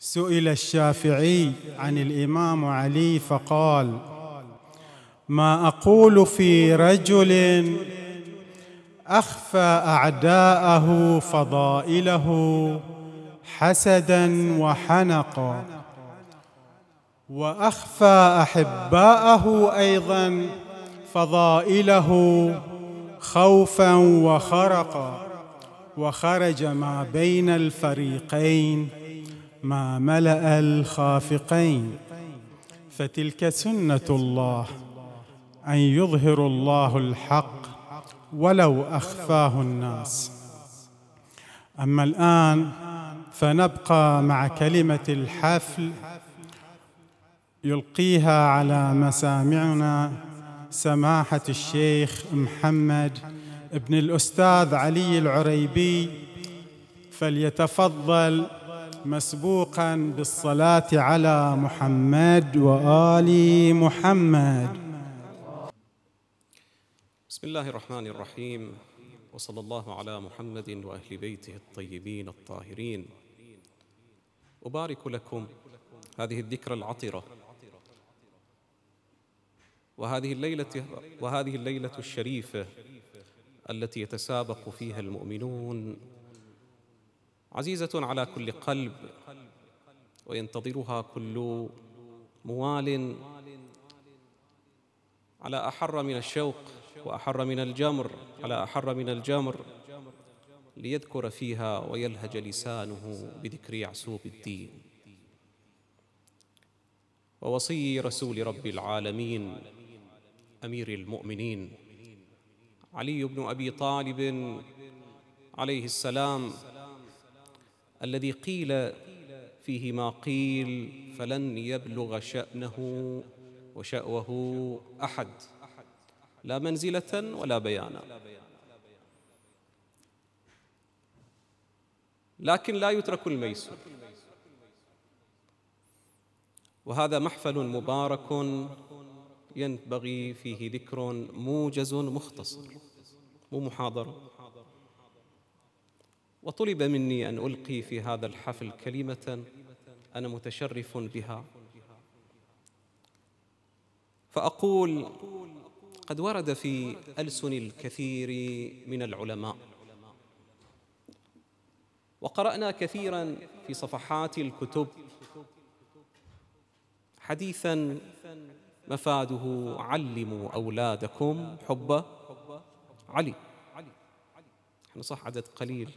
سئل الشافعي عن الامام علي فقال ما اقول في رجل اخفى اعداءه فضائله حسدا وحنقا واخفى احباءه ايضا فضائله خوفا وخرقا وخرج ما بين الفريقين ما ملأ الخافقين فتلك سنة الله أن يظهر الله الحق ولو أخفاه الناس أما الآن فنبقى مع كلمة الحفل يلقيها على مسامعنا سماحة الشيخ محمد ابن الأستاذ علي العريبي فليتفضل مسبوقا بالصلاة على محمد وآل محمد بسم الله الرحمن الرحيم وصلى الله على محمد وأهل بيته الطيبين الطاهرين أبارك لكم هذه الذكرى العطرة وهذه الليلة وهذه الليلة الشريفة التي يتسابق فيها المؤمنون عزيزة على كل قلب وينتظرها كل موال على أحر من الشوق وأحر من الجمر على أحر من الجمر ليذكر فيها ويلهج لسانه بذكر يعسوب الدين ووصي رسول رب العالمين أمير المؤمنين علي بن أبي طالب عليه السلام الذي قيل فيه ما قيل فلن يبلغ شأنه وشأوه أحد لا منزلة ولا بيانا لكن لا يترك الميسور وهذا محفل مبارك ينبغي فيه ذكر موجز مختصر مو محاضره وطلب مني أن ألقي في هذا الحفل كلمة أنا متشرف بها فأقول قد ورد في ألسن الكثير من العلماء وقرأنا كثيرا في صفحات الكتب حديثا مفاده علموا أولادكم حب علي نحن صح عدد قليل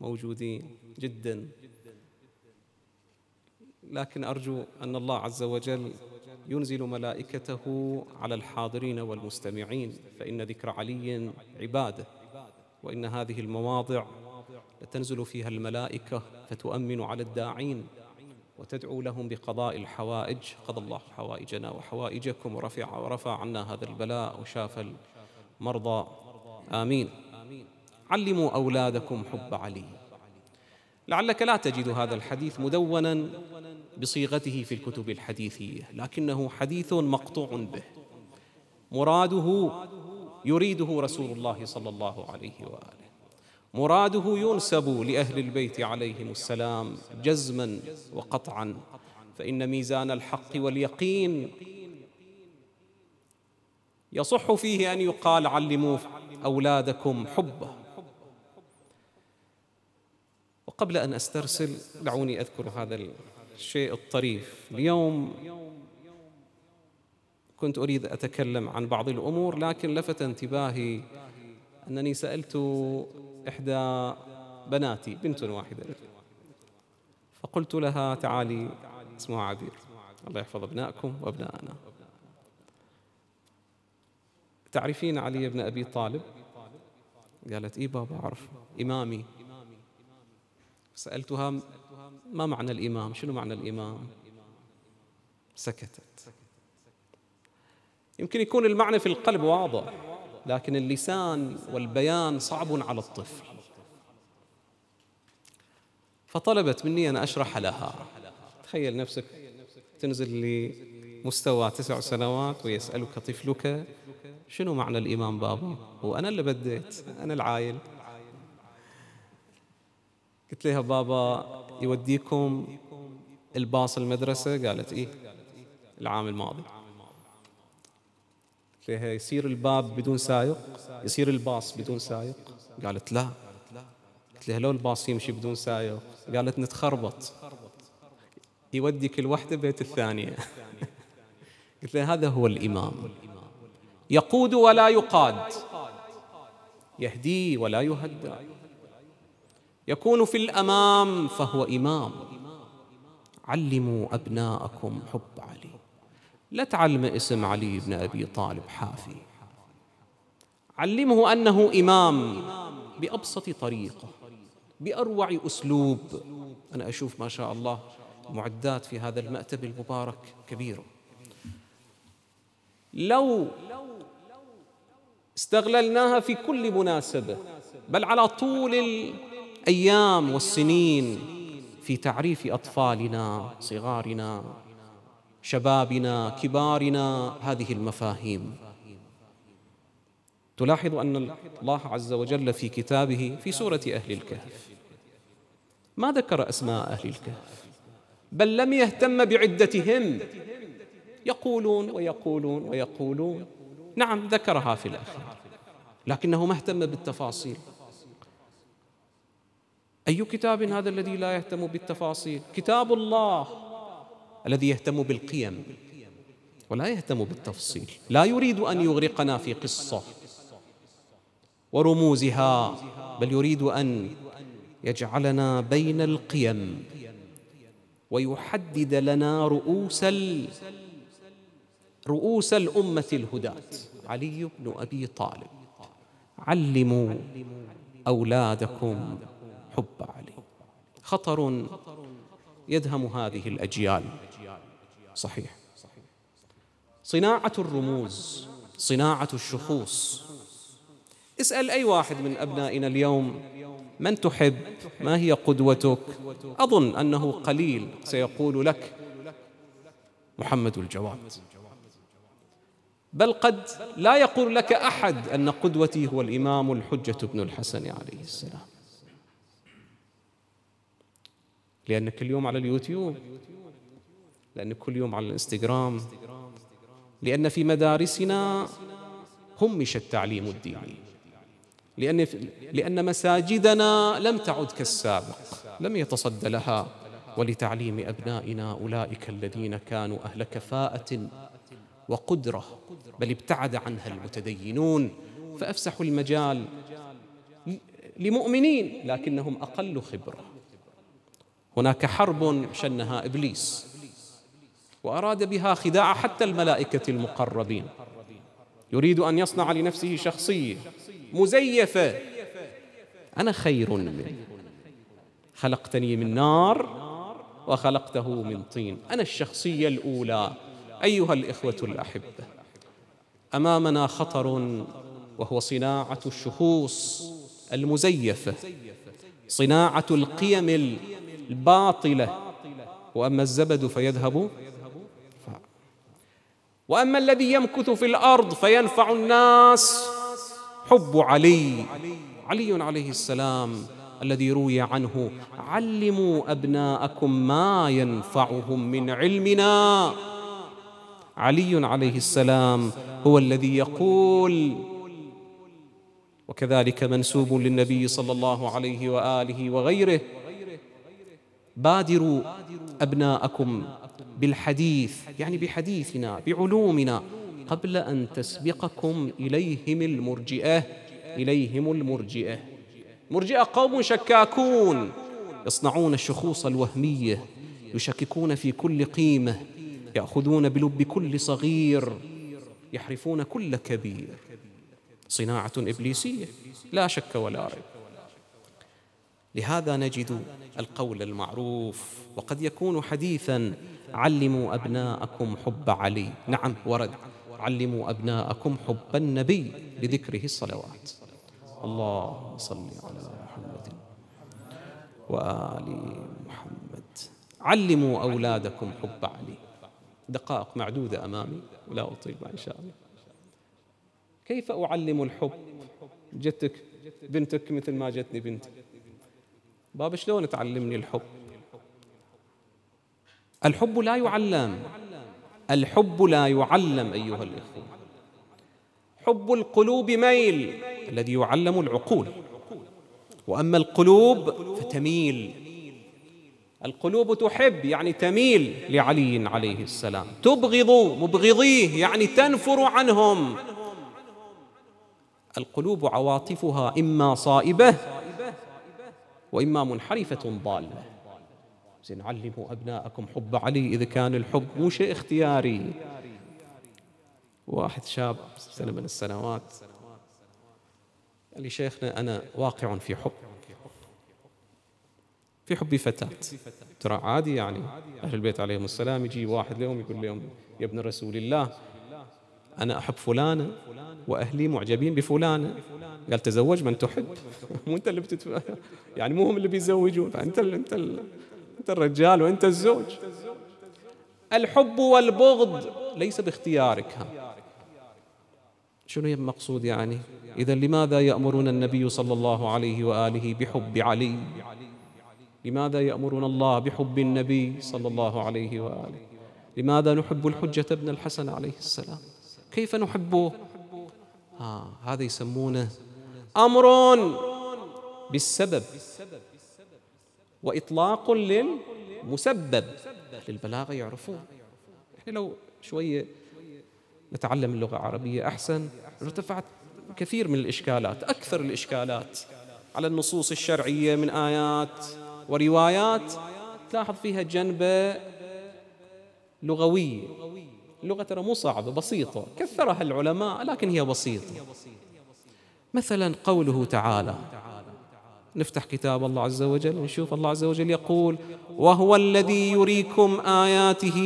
موجودين جدا لكن أرجو أن الله عز وجل ينزل ملائكته على الحاضرين والمستمعين فإن ذكر علي عبادة وإن هذه المواضع لتنزل فيها الملائكة فتؤمن على الداعين وتدعو لهم بقضاء الحوائج قضى الله حوائجنا وحوائجكم ورفع ورفع عنا هذا البلاء وشاف المرضى آمين علموا أولادكم حب علي لعلك لا تجد هذا الحديث مدونا بصيغته في الكتب الحديثية لكنه حديث مقطوع به مراده يريده رسول الله صلى الله عليه وآله مراده ينسب لأهل البيت عليهم السلام جزما وقطعا فإن ميزان الحق واليقين يصح فيه أن يقال علموا أولادكم حبه وقبل أن أسترسل دعوني أذكر هذا الشيء الطريف اليوم كنت أريد أتكلم عن بعض الأمور لكن لفت انتباهي أنني سألت إحدى بناتي بنت واحدة فقلت لها تعالي اسمها عبير الله يحفظ أبنائكم وأبنائنا تعرفين علي بن أبي طالب قالت إي بابا أعرف إمامي سألتها ما معنى الإمام شنو معنى الإمام سكتت يمكن يكون المعنى في القلب واضح لكن اللسان والبيان صعب على الطفل فطلبت مني أن أشرح لها تخيل نفسك تنزل لمستوى تسع سنوات ويسألك طفلك شنو معنى الإمام بابا وأنا اللي بديت أنا العايل قلت لها بابا يوديكم الباص المدرسة قالت إيه العام الماضي قلت لها يصير الباب بدون سايق يصير الباص بدون سايق قالت لا قلت لها لو الباص يمشي بدون سايق قالت نتخربط يودي كل واحدة بيت الثانية قلت لها هذا هو الإمام يقود ولا يقاد يهدي ولا يهدى يكون في الأمام فهو إمام علموا أبناءكم حب علي لا تعلم اسم علي بن أبي طالب حافي علمه أنه إمام بأبسط طريقة بأروع أسلوب أنا أشوف ما شاء الله معدات في هذا المأتب المبارك كبيرة لو استغللناها في كل مناسبة بل على طول الأيام والسنين في تعريف أطفالنا صغارنا شبابنا كبارنا هذه المفاهيم تلاحظ أن الله عز وجل في كتابه في سورة أهل الكهف ما ذكر أسماء أهل الكهف بل لم يهتم بعدتهم يقولون ويقولون ويقولون نعم ذكرها في الأخير لكنه ما اهتم بالتفاصيل أي كتاب هذا الذي لا يهتم بالتفاصيل كتاب الله الذي يهتم بالقيم ولا يهتم بالتفصيل لا يريد أن يغرقنا في قصة ورموزها بل يريد أن يجعلنا بين القيم ويحدد لنا رؤوس ال... رؤوس الأمة الهداة علي بن أبي طالب علموا أولادكم حب علي خطر يدهم هذه الأجيال صحيح صناعة الرموز صناعة الشخوص اسأل أي واحد من أبنائنا اليوم من تحب ما هي قدوتك أظن أنه قليل سيقول لك محمد الجواد بل قد لا يقول لك أحد أن قدوتي هو الإمام الحجة بن الحسن عليه السلام لأن كل يوم على اليوتيوب لأن كل يوم على الانستغرام لأن في مدارسنا همش التعليم الديني لأن, لأن مساجدنا لم تعد كالسابق لم يتصد لها ولتعليم أبنائنا أولئك الذين كانوا أهل كفاءة وقدرة بل ابتعد عنها المتدينون فأفسحوا المجال لمؤمنين لكنهم أقل خبرة هناك حرب شنها ابليس واراد بها خداع حتى الملائكه المقربين يريد ان يصنع لنفسه شخصيه مزيفه انا خير منه خلقتني من نار وخلقته من طين انا الشخصيه الاولى ايها الاخوه الاحبه امامنا خطر وهو صناعه الشخوص المزيفه صناعه القيم الباطلة وأما الزبد فيذهب وأما الذي يمكث في الأرض فينفع الناس حب علي علي عليه السلام الذي روي عنه علموا أبناءكم ما ينفعهم من علمنا علي عليه السلام هو الذي يقول وكذلك منسوب للنبي صلى الله عليه وآله وغيره بادروا أبناءكم بالحديث يعني بحديثنا بعلومنا قبل أن تسبقكم إليهم المرجئة إليهم المرجئة مرجئة قوم شكاكون يصنعون الشخوص الوهمية يشككون في كل قيمة يأخذون بلب كل صغير يحرفون كل كبير صناعة إبليسية لا شك ولا ريب لهذا نجد القول المعروف وقد يكون حديثا علموا أبناءكم حب علي نعم ورد علموا أبناءكم حب النبي لذكره الصلوات الله صل على محمد وآل محمد علموا أولادكم حب علي دقائق معدودة أمامي ولا اطيل إن شاء الله كيف أعلم الحب جتك بنتك مثل ما جتني بنتك بابا شلون تعلمني الحب الحب لا يعلم الحب لا يعلم أيها الإخوة حب القلوب ميل الذي يعلم العقول وأما القلوب فتميل القلوب تحب يعني تميل لعلي عليه السلام تبغض مبغضيه يعني تنفر عنهم القلوب عواطفها إما صائبة وإما منحرفة ضالة زين علموا أبناءكم حب علي إذا كان الحب مو شيء اختياري واحد شاب سنة من السنوات قال لي شيخنا أنا واقع في حب في حب فتاة ترى عادي يعني أهل البيت عليهم السلام يجي واحد لهم يقول لهم يا ابن رسول الله أنا أحب فلانة وأهلي معجبين بفلانة قال تزوج من تحب مو أنت اللي بتتف... يعني مو هم اللي بيزوجون فأنت اللي أنت ال... أنت الرجال وأنت الزوج الحب والبغض ليس باختيارك شنو المقصود يعني إذا لماذا يأمرنا النبي صلى الله عليه وآله بحب علي لماذا يأمرنا الله بحب النبي صلى الله عليه وآله لماذا نحب الحجة ابن الحسن عليه السلام كيف نحبه آه هذا يسمونه أمر بالسبب وإطلاق للمسبب للبلاغة يعرفون إحنا لو شوية نتعلم اللغة العربية أحسن ارتفعت كثير من الإشكالات أكثر الإشكالات على النصوص الشرعية من آيات وروايات تلاحظ فيها جنبة لغوية اللغة ترى مو صعبة بسيطة كثرها العلماء لكن هي بسيطة مثلا قوله تعالى نفتح كتاب الله عز وجل ونشوف الله عز وجل يقول وهو الذي يريكم آياته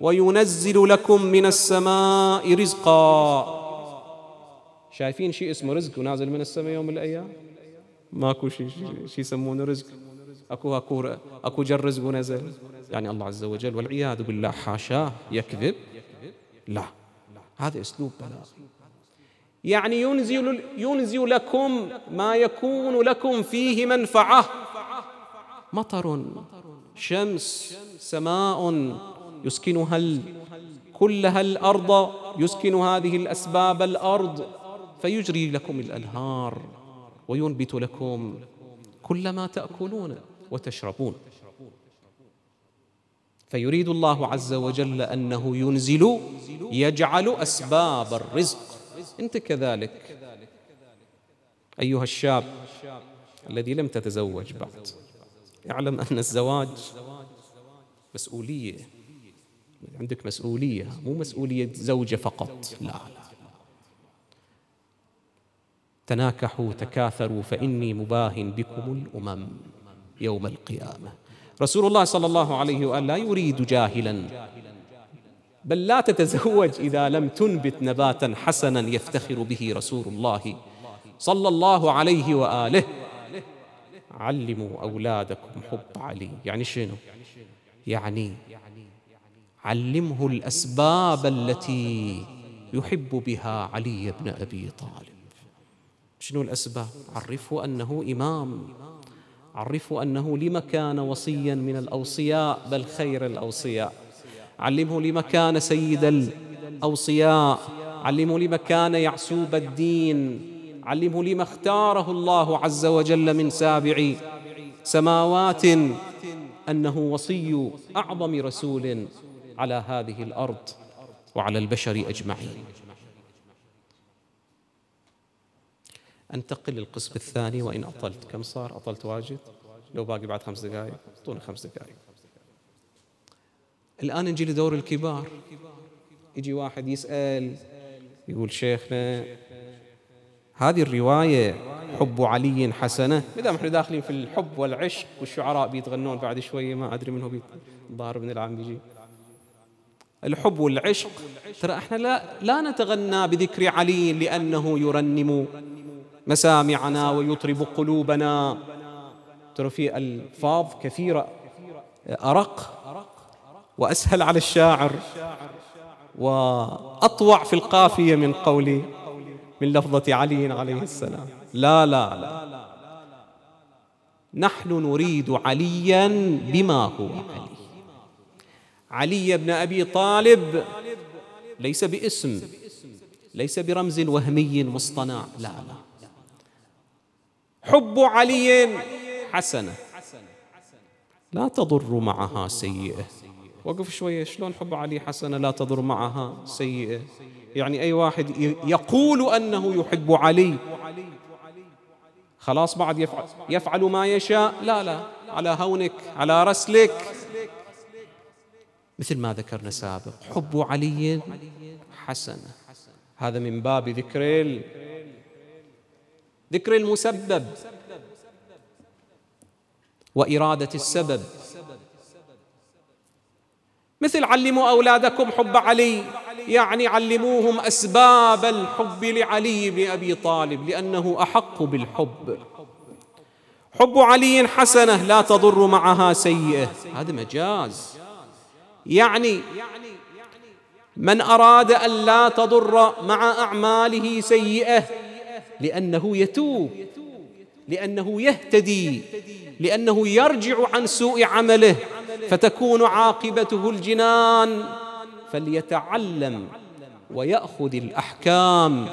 وينزل لكم من السماء رزقا شايفين شيء اسمه رزق ونازل من السماء يوم من الأيام ماكو شيء شي يسمونه رزق اكو اكو اكو جر رزق ونزل يعني الله عز وجل والعياذ بالله حاشاه يكذب لا هذا اسلوب بلاغي يعني ينزل ينزل لكم ما يكون لكم فيه منفعه مطر شمس سماء يسكنها كلها الارض يسكن هذه الاسباب الارض فيجري لكم الانهار وينبت لكم كل ما تاكلون وتشربون فيريد الله عز وجل انه ينزل يجعل اسباب الرزق انت كذلك ايها الشاب الذي لم تتزوج بعد اعلم ان الزواج مسؤوليه عندك مسؤوليه مو مسؤوليه زوجه فقط لا لا تناكحوا تكاثروا فاني مباه بكم الامم يوم القيامة رسول الله صلى الله عليه وآله لا يريد جاهلا بل لا تتزوج إذا لم تنبت نباتا حسنا يفتخر به رسول الله صلى الله عليه وآله علموا أولادكم حب علي يعني شنو يعني علمه الأسباب التي يحب بها علي بن أبي طالب شنو الأسباب عرفه أنه إمام عرفه أنه لما كان وصيا من الأوصياء بل خير الأوصياء علمه لما كان سيد الأوصياء علمه لما كان يعسوب الدين علمه لما اختاره الله عز وجل من سابع سماوات أنه وصي أعظم رسول على هذه الأرض وعلى البشر أجمعين انتقل للقسم الثاني وان اطلت كم صار اطلت واجد لو باقي بعد خمس دقائق اعطونا خمس دقائق الان نجي لدور الكبار يجي واحد يسال يقول شيخنا هذه الروايه حب علي حسنه ما دام احنا داخلين في الحب والعشق والشعراء بيتغنون بعد شويه ما ادري من هو ضارب من العام بيجي الحب والعشق ترى احنا لا لا نتغنى بذكر علي لانه يرنم مسامعنا ويطرب قلوبنا ترى في ألفاظ كثيرة أرق وأسهل على الشاعر وأطوع في القافية من قولي من لفظة علي عليه السلام لا لا لا نحن نريد عليا بما هو علي علي بن أبي طالب ليس باسم ليس برمز وهمي مصطنع لا لا حب علي حسنة لا تضر معها سيئة وقف شوية شلون حب علي حسنة لا تضر معها سيئة يعني أي واحد يقول أنه يحب علي خلاص بعد يفعل, يفعل ما يشاء لا لا على هونك على رسلك مثل ما ذكرنا سابق حب علي حسنة هذا من باب ذكر ذكر المسبب وإرادة السبب مثل علموا أولادكم حب علي يعني علموهم أسباب الحب لعلي بن أبي طالب لأنه أحق بالحب حب علي حسنة لا تضر معها سيئة هذا مجاز يعني من أراد أن لا تضر مع أعماله سيئة لأنه يتوب لأنه يهتدي لأنه يرجع عن سوء عمله فتكون عاقبته الجنان فليتعلم ويأخذ الأحكام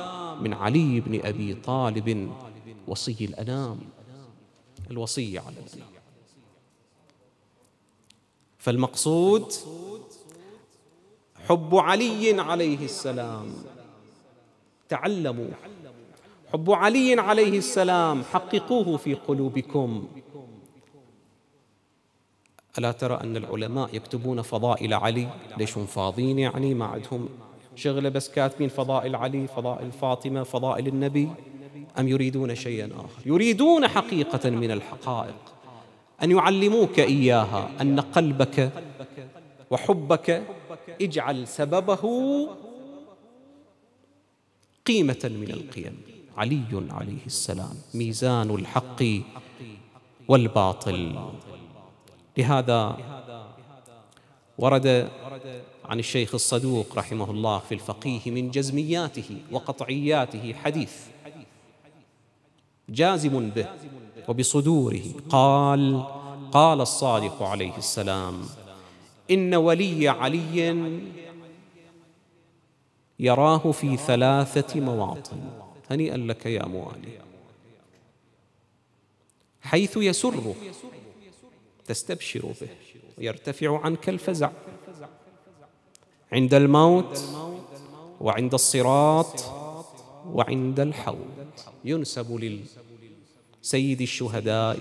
من علي بن أبي طالب وصي الأنام الوصية على الأنام فالمقصود حب علي عليه السلام تعلموا حب علي عليه السلام حققوه في قلوبكم ألا ترى أن العلماء يكتبون فضائل علي هم فاضين يعني ما عندهم شغلة بس كاتبين فضائل علي فضائل فاطمة فضائل النبي أم يريدون شيئا آخر يريدون حقيقة من الحقائق أن يعلموك إياها أن قلبك وحبك اجعل سببه قيمة من القيم علي عليه السلام ميزان الحق والباطل لهذا ورد عن الشيخ الصدوق رحمه الله في الفقيه من جزمياته وقطعياته حديث جازم به وبصدوره قال قال الصادق عليه السلام إن ولي علي يراه في ثلاثة مواطن هنيئا لك يا موالي حيث يسره تستبشر به ويرتفع عنك الفزع عند الموت وعند الصراط وعند الحوض ينسب للسيد الشهداء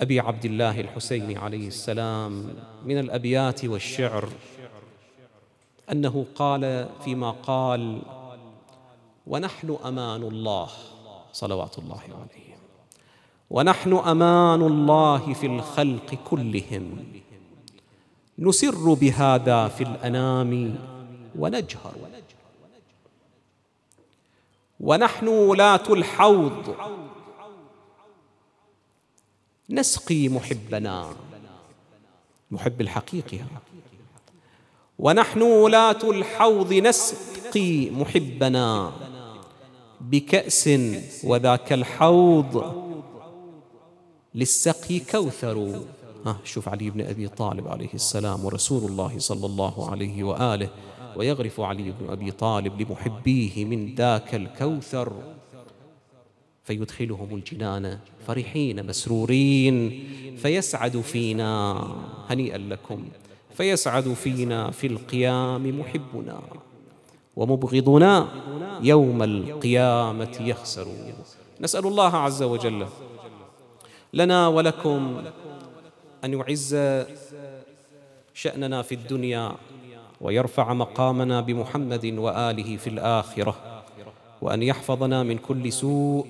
أبي عبد الله الحسين عليه السلام من الأبيات والشعر انه قال فيما قال ونحن امان الله صلوات الله عليه ونحن امان الله في الخلق كلهم نسر بهذا في الانام ونجهر ونحن ولاه الحوض نسقي محبنا المحب الحقيقي ونحن ولاة الحوض نسقي محبنا بكأس وذاك الحوض للسقي كوثر آه شوف علي بن أبي طالب عليه السلام ورسول الله صلى الله عليه وآله ويغرف علي بن أبي طالب لمحبيه من ذاك الكوثر فيدخلهم الجنان فرحين مسرورين فيسعد فينا هنيئا لكم فيسعد فينا في القيام محبنا ومبغضنا يوم القيامة يخسر نسأل الله عز وجل لنا ولكم أن يعز شأننا في الدنيا ويرفع مقامنا بمحمد وآله في الآخرة وأن يحفظنا من كل سوء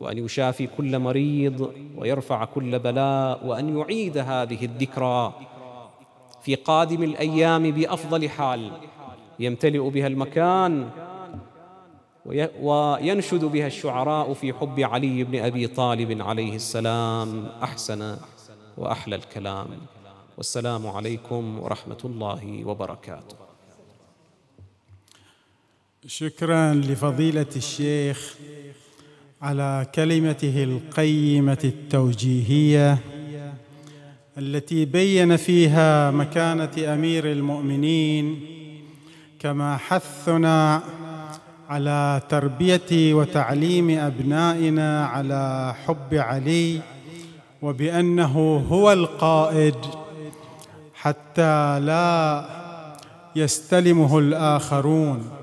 وأن يشافي كل مريض ويرفع كل بلاء وأن يعيد هذه الذكرى في قادم الايام بافضل حال يمتلئ بها المكان وينشد بها الشعراء في حب علي بن ابي طالب عليه السلام احسن واحلى الكلام والسلام عليكم ورحمه الله وبركاته شكرا لفضيله الشيخ على كلمته القيمه التوجيهيه التي بين فيها مكانه امير المؤمنين كما حثنا على تربيه وتعليم ابنائنا على حب علي وبانه هو القائد حتى لا يستلمه الاخرون